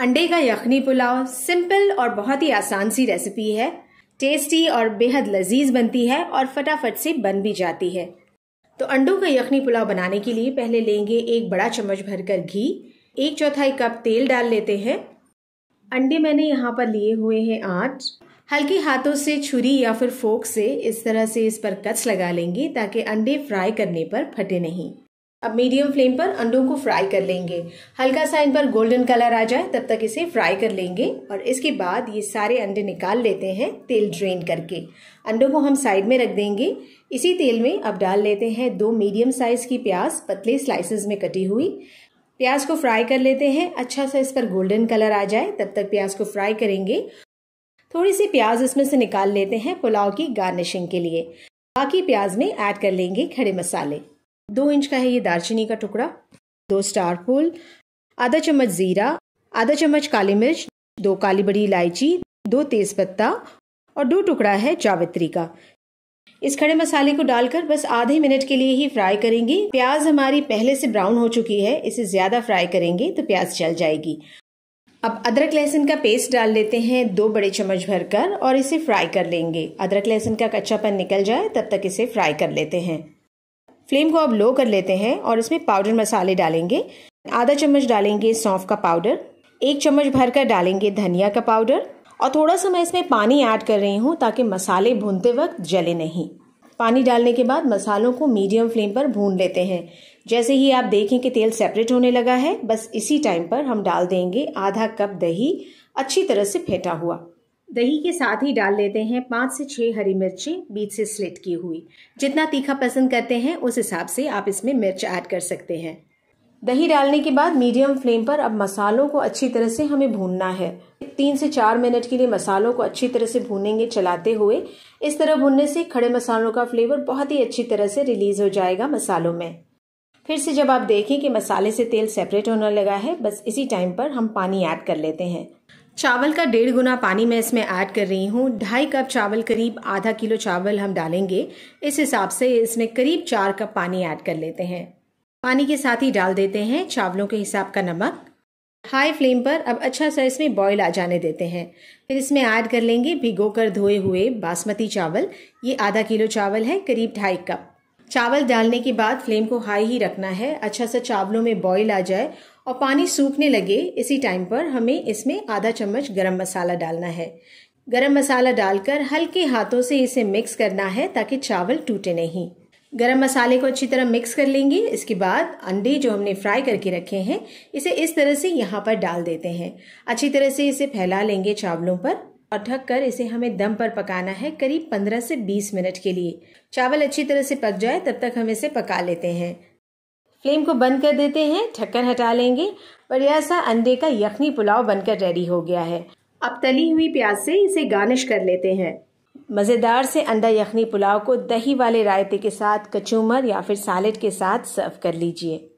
अंडे का यखनी पुलाव सिंपल और बहुत ही आसान सी रेसिपी है टेस्टी और बेहद लजीज बनती है और फटाफट से बन भी जाती है तो अंडों का यखनी पुलाव बनाने के लिए पहले लेंगे एक बड़ा चम्मच भरकर घी एक चौथाई कप तेल डाल लेते हैं अंडे मैंने यहाँ पर लिए हुए हैं आठ हल्के हाथों से छुरी या फिर फोक से इस तरह से इस पर कच लगा लेंगे ताकि अंडे फ्राई करने पर फटे नहीं अब मीडियम फ्लेम पर अंडों को फ्राई कर लेंगे हल्का सा इन पर गोल्डन कलर आ जाए तब तक इसे फ्राई कर लेंगे और इसके बाद ये सारे अंडे निकाल लेते हैं तेल ड्रेन करके अंडों को हम साइड में रख देंगे इसी तेल में अब डाल लेते हैं दो मीडियम साइज़ की प्याज पतले स्लाइसेस में कटी हुई प्याज को फ्राई कर लेते हैं अच्छा सा इस पर गोल्डन कलर आ जाए तब तक प्याज को फ्राई करेंगे थोड़ी सी प्याज इसमें से निकाल लेते हैं पुलाव की गार्निशिंग के लिए बाकी प्याज में ऐड कर लेंगे खड़े मसाले दो इंच का है ये दालचीनी का टुकड़ा दो स्टार फूल आधा चम्मच ज़ीरा आधा चम्मच काली मिर्च दो काली बड़ी इलायची दो तेज पत्ता और दो टुकड़ा है जावित्री का इस खड़े मसाले को डालकर बस आधे मिनट के लिए ही फ्राई करेंगे प्याज हमारी पहले से ब्राउन हो चुकी है इसे ज़्यादा फ्राई करेंगे तो प्याज जल जाएगी अब अदरक लहसुन का पेस्ट डाल लेते हैं दो बड़े चम्मच भरकर और इसे फ्राई कर लेंगे अदरक लहसुन का कच्चापन निकल जाए तब तक इसे फ्राई कर लेते हैं फ्लेम को अब लो कर लेते हैं और इसमें पाउडर मसाले डालेंगे आधा चम्मच डालेंगे सौंफ का पाउडर एक चम्मच भरकर डालेंगे धनिया का पाउडर और थोड़ा सा मैं इसमें पानी ऐड कर रही हूँ ताकि मसाले भूनते वक्त जले नहीं पानी डालने के बाद मसालों को मीडियम फ्लेम पर भून लेते हैं जैसे ही आप देखें कि तेल सेपरेट होने लगा है बस इसी टाइम पर हम डाल देंगे आधा कप दही अच्छी तरह से फेंटा हुआ दही के साथ ही डाल लेते हैं पाँच से छः हरी मिर्चें बीच से स्लिट की हुई जितना तीखा पसंद करते हैं उस हिसाब से आप इसमें मिर्च ऐड कर सकते हैं दही डालने के बाद मीडियम फ्लेम पर अब मसालों को अच्छी तरह से हमें भूनना है तीन से चार मिनट के लिए मसालों को अच्छी तरह से भूनेंगे चलाते हुए इस तरह भूनने से खड़े मसालों का फ्लेवर बहुत ही अच्छी तरह से रिलीज हो जाएगा मसालों में फिर से जब आप देखें कि मसाले से तेल सेपरेट होने लगा है बस इसी टाइम पर हम पानी ऐड कर लेते हैं चावल का डेढ़ गुना पानी मैं इसमें ऐड कर रही हूँ ढाई कप चावल करीब आधा किलो चावल हम डालेंगे इस हिसाब से इसमें करीब चार कप पानी ऐड कर लेते हैं पानी के साथ ही डाल देते हैं चावलों के हिसाब का नमक हाई फ्लेम पर अब अच्छा सा इसमें बॉईल आ जाने देते हैं फिर इसमें ऐड कर लेंगे भिगोकर धोए हुए बासमती चावल ये आधा किलो चावल है करीब ढाई कप चावल डालने के बाद फ्लेम को हाई ही रखना है अच्छा सा चावलों में बॉईल आ जाए और पानी सूखने लगे इसी टाइम पर हमें इसमें आधा चम्मच गरम मसाला डालना है गरम मसाला डालकर हल्के हाथों से इसे मिक्स करना है ताकि चावल टूटे नहीं गरम मसाले को अच्छी तरह मिक्स कर लेंगे इसके बाद अंडे जो हमने फ्राई करके रखे हैं इसे इस तरह से यहाँ पर डाल देते हैं अच्छी तरह से इसे फैला लेंगे चावलों पर और ढक कर इसे हमें दम पर पकाना है करीब 15 से 20 मिनट के लिए चावल अच्छी तरह से पक जाए तब तक हम इसे पका लेते हैं फ्लेम को बंद कर देते हैं ढक्कन हटा लेंगे बढ़िया सा अंडे का यखनी पुलाव बनकर रेडी हो गया है अब तली हुई प्याज से इसे गार्निश कर लेते हैं मज़ेदार से अंडा यखनी पुलाव को दही वाले रायते के साथ कचूमर या फिर सैलेड के साथ सर्व कर लीजिए